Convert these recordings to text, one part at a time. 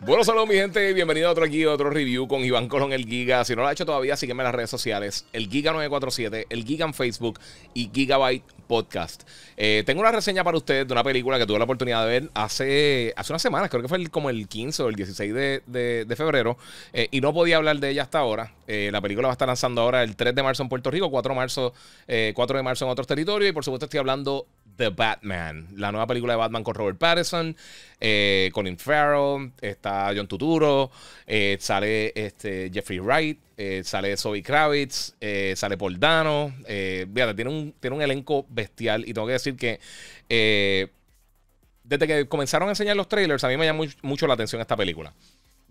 Bueno, saludos mi gente, bienvenido a otro aquí, otro review con Iván Colón, el Giga. Si no lo ha hecho todavía, sígueme en las redes sociales, el Giga947, el Giga en Facebook y Gigabyte Podcast. Eh, tengo una reseña para ustedes de una película que tuve la oportunidad de ver hace, hace unas semanas, creo que fue el, como el 15 o el 16 de, febrero, eh, y no podía hablar de ella hasta ahora. Eh, la película va a estar lanzando ahora el 3 de marzo en Puerto Rico, 4 marzo, 4 de marzo en otros territorios, y por supuesto estoy hablando The Batman, la nueva película de Batman con Robert Pattinson, eh, Colin Farrell, está John Tuturo, eh, sale este Jeffrey Wright, eh, sale Zoe Kravitz, sale Paul Dano. tiene tiene un elenco bestial y tengo que decir que desde que comenzaron a enseñar los trailers, a mí me llamó mucho la atención esta película.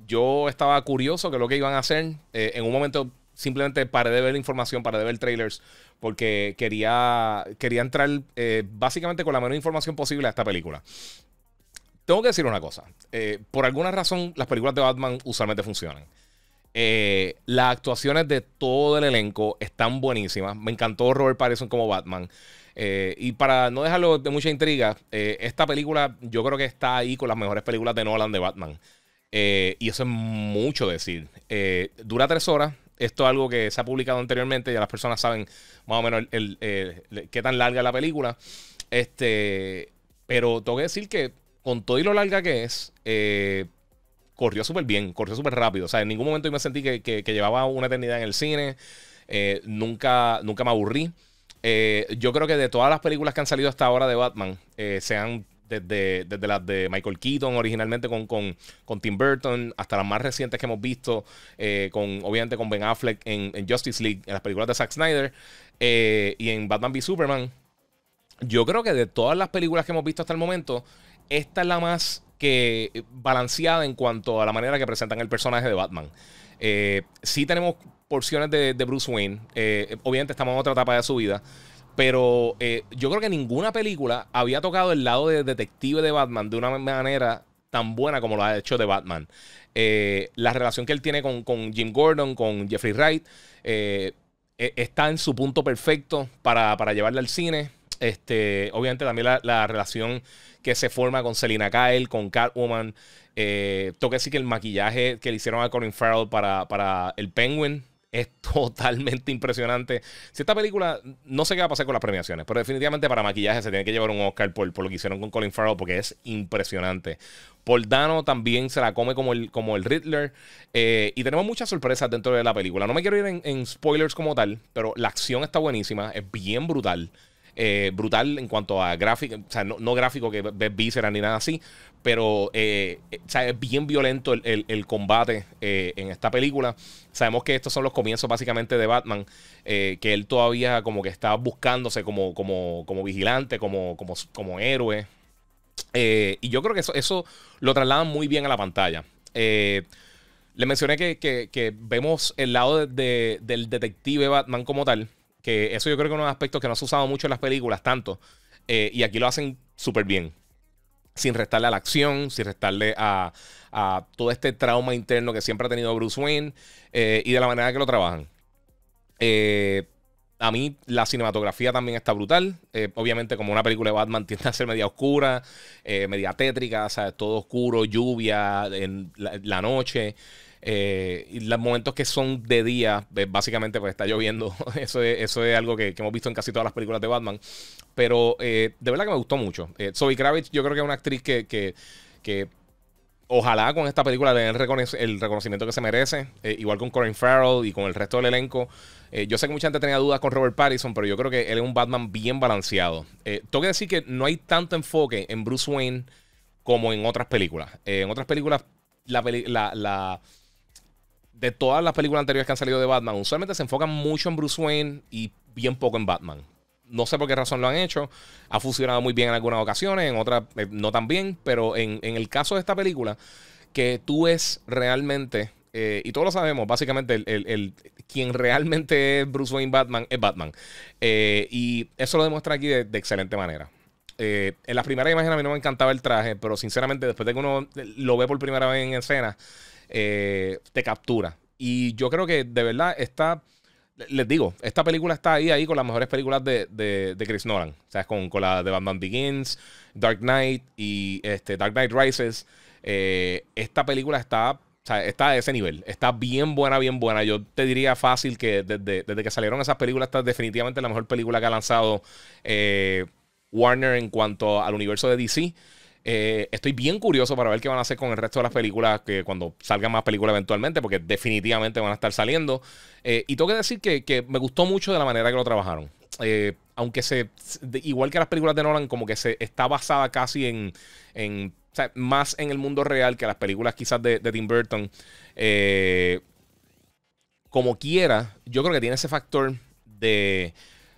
Yo estaba curioso que lo que iban a hacer. en un momento simplemente paré de ver información, paré de ver trailers, porque quería, quería entrar eh, básicamente con la menor información posible a esta película. Tengo que decir una cosa. Eh, por alguna razón, las películas de Batman usualmente funcionan. Eh, las actuaciones de todo el elenco están buenísimas. Me encantó Robert Pattinson como Batman. y para no dejarlo de mucha intriga, esta película yo creo que está ahí con las mejores películas de Nolan de Batman. y eso es mucho decir. dura tres horas, esto es algo que se ha publicado anteriormente, ya las personas saben más o menos eh, qué tan larga es la película. Este, pero tengo que decir que con todo y lo larga que es, eh, corrió súper bien, corrió súper rápido. O sea, en ningún momento yo me sentí que, llevaba una eternidad en el cine. Eh, nunca, nunca me aburrí. yo creo que de todas las películas que han salido hasta ahora de Batman, se han desde, desde las de Michael Keaton originalmente con, Tim Burton, hasta las más recientes que hemos visto, eh, con, obviamente con Ben Affleck en, Justice League, en las películas de Zack Snyder eh, y en Batman v Superman. Yo creo que de todas las películas que hemos visto hasta el momento, esta es la más que balanceada en cuanto a la manera que presentan el personaje de Batman. Si eh, sí tenemos porciones de, de Bruce Wayne, obviamente estamos en otra etapa de su vida. Pero eh, yo creo que ninguna película había tocado el lado de detective de Batman de una manera tan buena como lo ha hecho de Batman. Eh, la relación que él tiene con, Jim Gordon, con Jeffrey Wright, eh, e, está en su punto perfecto para, para llevarla al cine. Este, obviamente también la, relación que se forma con Selina Kyle, con Catwoman. Eh, toque así que el maquillaje que le hicieron a Colin Farrell para, para el Penguin es totalmente impresionante. Si esta película, no sé qué va a pasar con las premiaciones, pero definitivamente para maquillaje se tiene que llevar un Oscar por, lo que hicieron con Colin Farrell, porque es impresionante. Paul Dano también se la come como el, como el Riddler. Eh, y tenemos muchas sorpresas dentro de la película. No me quiero ir en, en spoilers como tal, pero la acción está buenísima, es bien brutal. Eh, brutal en cuanto a gráfico, o sea, no, gráfico que ves vísceras ni nada así, pero eh, eh, es bien violento el, combate en esta película. Sabemos que estos son los comienzos básicamente de Batman, que él todavía como que está buscándose como, como, vigilante, como, como, héroe. y yo creo que eso, eso lo trasladan muy bien a la pantalla. le mencioné que, vemos el lado del detective Batman como tal que eso yo creo que es uno de los aspectos que no se ha usado mucho en las películas, tanto. Eh, y aquí lo hacen súper bien. Sin restarle a la acción, sin restarle a, todo este trauma interno que siempre ha tenido Bruce Wayne eh, y de la manera que lo trabajan. Eh, a mí la cinematografía también está brutal. obviamente, como una película de Batman tiende a ser media oscura, media tétrica, todo oscuro, lluvia, en la noche. Eh, y los momentos que son de día, eh, básicamente pues está lloviendo. Eso es, eso es algo que, hemos visto en casi todas las películas de Batman. Pero eh, de verdad que me gustó mucho. Eh, Zoe Kravitz yo creo que es una actriz que, ojalá con esta película le den el, reconocimiento que se merece, igual con Corin Farrell y con el resto del elenco. yo sé que mucha gente tenía dudas con Robert Pattinson, pero yo creo que él es un Batman bien balanceado. Eh, tengo que decir que no hay tanto enfoque en Bruce Wayne como en otras películas. en otras películas, la, la, la de todas las películas anteriores que han salido de Batman, usualmente se enfocan mucho en Bruce Wayne y bien poco en Batman. No sé por qué razón lo han hecho. Ha funcionado muy bien en algunas ocasiones, en otras eh, no tan bien, pero en, el caso de esta película, que tú es realmente, eh, y todos lo sabemos, básicamente el, quien realmente es Bruce Wayne Batman es Batman. Eh, y eso lo demuestra aquí de, de excelente manera. en las primeras imágenes a mí no me encantaba el traje, pero sinceramente después de que uno lo ve por primera vez en escena, eh, te captura. Y yo creo que de verdad está les digo, esta película está ahí, ahí con las mejores películas de, de, Chris Nolan. O sea, con, con, la de Batman Begins, Dark Knight y este, Dark Knight Rises. Eh, esta película está, está a ese nivel. Está bien buena, bien buena. Yo te diría fácil que desde, que salieron esas películas, está definitivamente la mejor película que ha lanzado eh, Warner en cuanto al universo de DC. Eh, estoy bien curioso para ver qué van a hacer con el resto de las películas, que cuando salgan más películas eventualmente, porque definitivamente van a estar saliendo. Eh, y tengo que decir que, me gustó mucho de la manera que lo trabajaron. Eh, aunque se, igual que las películas de Nolan, como que se está basada casi en, más en el mundo real que las películas quizás de, Tim Burton. como quiera, yo creo que tiene ese factor de,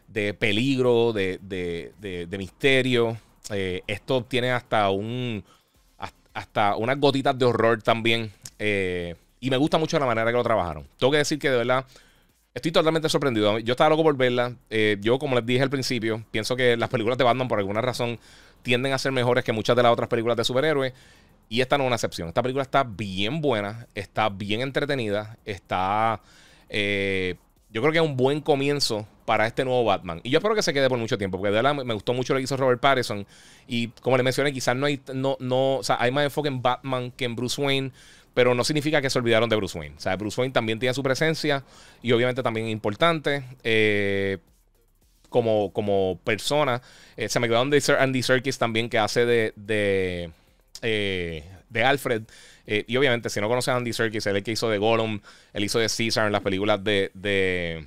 de peligro, de, de misterio eh, esto tiene hasta un. hasta unas gotitas de horror también. Eh, y me gusta mucho la manera que lo trabajaron. Tengo que decir que de verdad. Estoy totalmente sorprendido. Yo estaba loco por verla. Eh, yo, como les dije al principio, pienso que las películas de Batman, por alguna razón, tienden a ser mejores que muchas de las otras películas de superhéroes. Y esta no es una excepción. Esta película está bien buena, está bien entretenida, está yo creo que es un buen comienzo para este nuevo Batman. Y yo espero que se quede por mucho tiempo, porque de verdad me gustó mucho lo que hizo Robert Pattinson. Y como le mencioné, quizás no hay, no, no, o sea, hay más enfoque en Batman que en Bruce Wayne, pero no significa que se olvidaron de Bruce Wayne. O sea, Bruce Wayne también tiene su presencia y obviamente también es importante. Eh, como, como persona, eh, se me quedó Andy Serkis también que hace de, de, eh, de Alfred eh, y obviamente, si no conoces a Andy Serkis, él es el que hizo de Gollum, él hizo de Caesar en las películas de, de,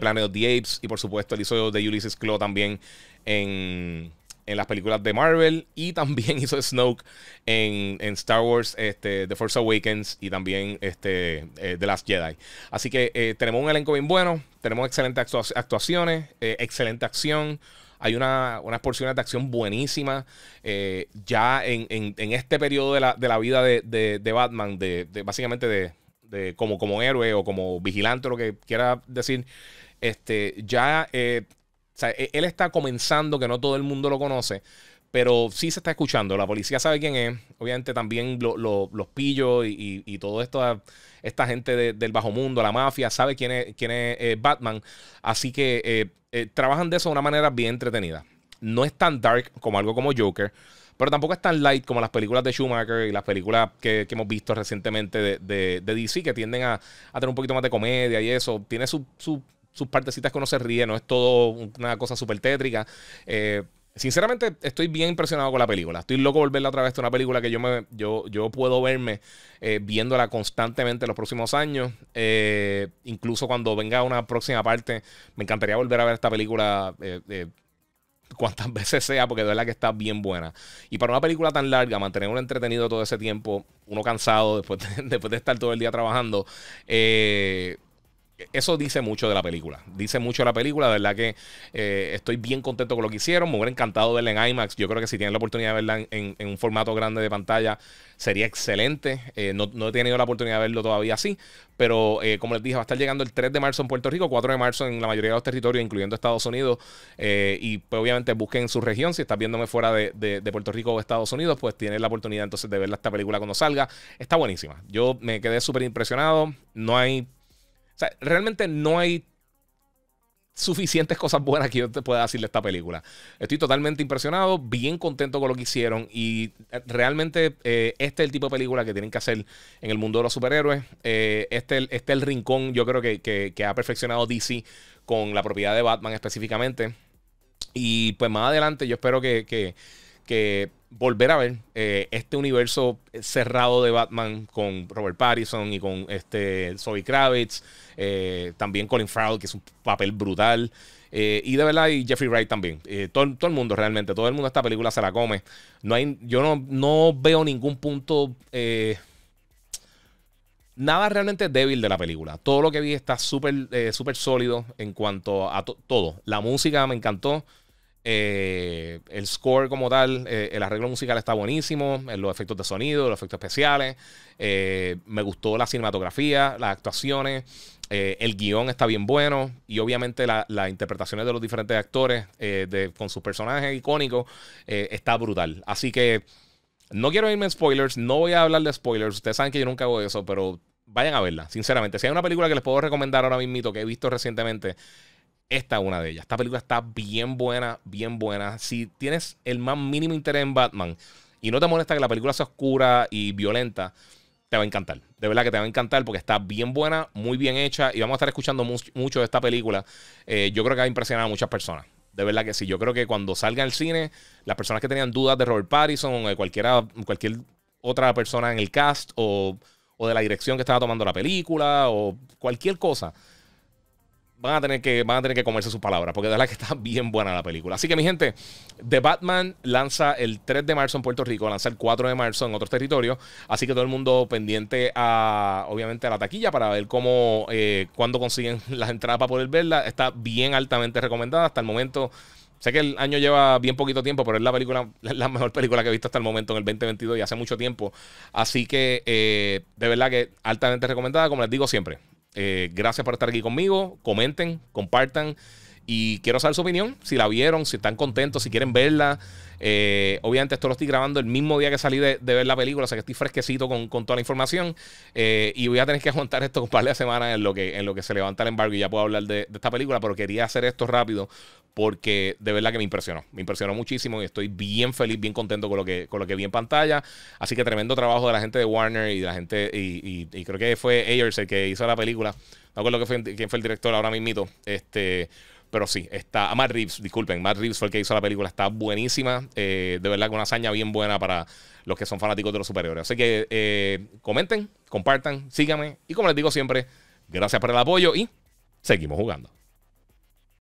Planet of the Apes, y por supuesto, él hizo de Ulysses Claw también en, las películas de Marvel, y también hizo de Snoke en, Star Wars, este, The Force Awakens, y también este, de eh, The Last Jedi. Así que eh, tenemos un elenco bien bueno, tenemos excelentes actuaciones, excelente acción hay una, unas porciones de acción buenísimas. Eh, ya en, este periodo de la, vida de, Batman, de, básicamente de, como, como héroe o como vigilante, lo que quiera decir, este, ya eh, e, él está comenzando, que no todo el mundo lo conoce, pero sí se está escuchando. La policía sabe quién es. Obviamente también los pillos y, y, toda esta, gente del bajo mundo, la mafia, sabe quién es, quién es eh, Batman. Así que eh, trabajan de eso de una manera bien entretenida. No es tan dark como algo como Joker, pero tampoco es tan light como las películas de Schumacher y las películas que, hemos visto recientemente de, DC, que tienden a, a, tener un poquito más de comedia y eso. Tiene sus partecitas que uno se ríe, no es todo una cosa súper tétrica. Eh, Sinceramente, estoy bien impresionado con la película. Estoy loco volverla otra vez. Es una película que yo, me, yo, yo puedo verme eh, viéndola constantemente en los próximos años. Eh, incluso cuando venga una próxima parte, me encantaría volver a ver esta película eh, cuantas veces sea, porque de verdad que está bien buena. Y para una película tan larga, mantener uno entretenido todo ese tiempo, uno cansado después de, después de estar todo el día trabajando, eh eso dice mucho de la película. Dice mucho de la película. De verdad que eh, estoy bien contento con lo que hicieron. Me hubiera encantado verla en IMAX. Yo creo que si tienen la oportunidad de verla en, un formato grande de pantalla, sería excelente. Eh, no, no, he tenido la oportunidad de verlo todavía así. Pero eh, como les dije, va a estar llegando el 3 de marzo en Puerto Rico, 4 de marzo en la mayoría de los territorios, incluyendo Estados Unidos. y pues, obviamente busquen en su región. Si estás viéndome fuera de, Puerto Rico o Estados Unidos, pues tienes la oportunidad entonces de verla esta película cuando salga. Está buenísima. Yo me quedé súper impresionado. No hay sea, realmente no hay suficientes cosas buenas que yo te pueda decir de esta película. Estoy totalmente impresionado, bien contento con lo que hicieron y eh, realmente eh, este es el tipo de película que tienen que hacer en el mundo de los superhéroes. Eh, este, este, es el rincón, yo creo que, que, ha perfeccionado DC con la propiedad de Batman específicamente. Y pues más adelante yo espero que, que volver a ver eh, este universo cerrado de Batman con Robert Pattinson y con este Zoe Kravitz, eh, también Colin Farrell, que es un papel brutal. Eh, y de verdad, y Jeffrey Wright también. Todo, el mundo realmente, todo el mundo esta película se la come. No hay, yo no, veo ningún punto nada realmente débil de la película. Todo lo que vi está súper sólido en cuanto a todo. La música me encantó. Eh, el score como tal, eh, el arreglo musical está buenísimo, eh, los efectos de sonido, los efectos especiales, eh, me gustó la cinematografía, las actuaciones, el guión está bien bueno y obviamente las interpretaciones de los diferentes actores de, con sus personajes icónicos está brutal. Así que no quiero irme en spoilers, no voy a hablar de spoilers, ustedes saben que yo nunca hago eso, pero vayan a verla, sinceramente. Si hay una película que les puedo recomendar ahora mismo que he visto recientemente, esta es una de ellas. Esta película está bien buena, bien buena. Si tienes el más mínimo interés en Batman y no te molesta que la película sea oscura y violenta, te va a encantar. De verdad que te va a encantar porque está bien buena, muy bien hecha y vamos a estar escuchando mucho de esta película. Eh, yo creo que ha impresionado a muchas personas. De verdad que sí. Yo creo que cuando salga al cine, las personas que tenían dudas de Robert Pattinson o de cualquiera, cualquier otra persona en el cast o, o de la dirección que estaba tomando la película o cualquier cosa van a tener que, van a tener que comerse sus palabras, porque de verdad que está bien buena la película. Así que, mi gente, The Batman lanza el 3 de marzo en Puerto Rico, lanza el 4 de marzo en otros territorios. Así que todo el mundo pendiente a, obviamente, a la taquilla para ver cómo, eh, cuándo consiguen las entradas para poder verla. Está bien altamente recomendada. Hasta el momento. Sé que el año lleva bien poquito tiempo, pero es la película, la mejor película que he visto hasta el momento en el 2022 y hace mucho tiempo. Así que eh, de verdad que altamente recomendada, como les digo siempre. Eh, gracias por estar aquí conmigo. Comenten, compartan. Y quiero saber su opinión, si la vieron, si están contentos, si quieren verla. Eh, obviamente esto lo estoy grabando el mismo día que salí de, ver la película, o sea que estoy fresquecito con, toda la información. Eh, y voy a tener que aguantar esto un par de semanas en lo que, en lo que se levanta el embargo y ya puedo hablar de, esta película, pero quería hacer esto rápido porque de verdad que me impresionó. Me impresionó muchísimo y estoy bien feliz, bien contento con lo que, con lo que vi en pantalla. Así que tremendo trabajo de la gente de Warner y de la gente, y, creo que fue Ayers el que hizo la película. No acuerdo quién fue el director ahora mismito. Este pero sí, está. Ah, Matt Reeves, disculpen, Matt Reeves fue el que hizo la película, está buenísima. Eh, de verdad, con una hazaña bien buena para los que son fanáticos de los superiores. Así que eh, comenten, compartan, síganme. Y como les digo siempre, gracias por el apoyo y seguimos jugando.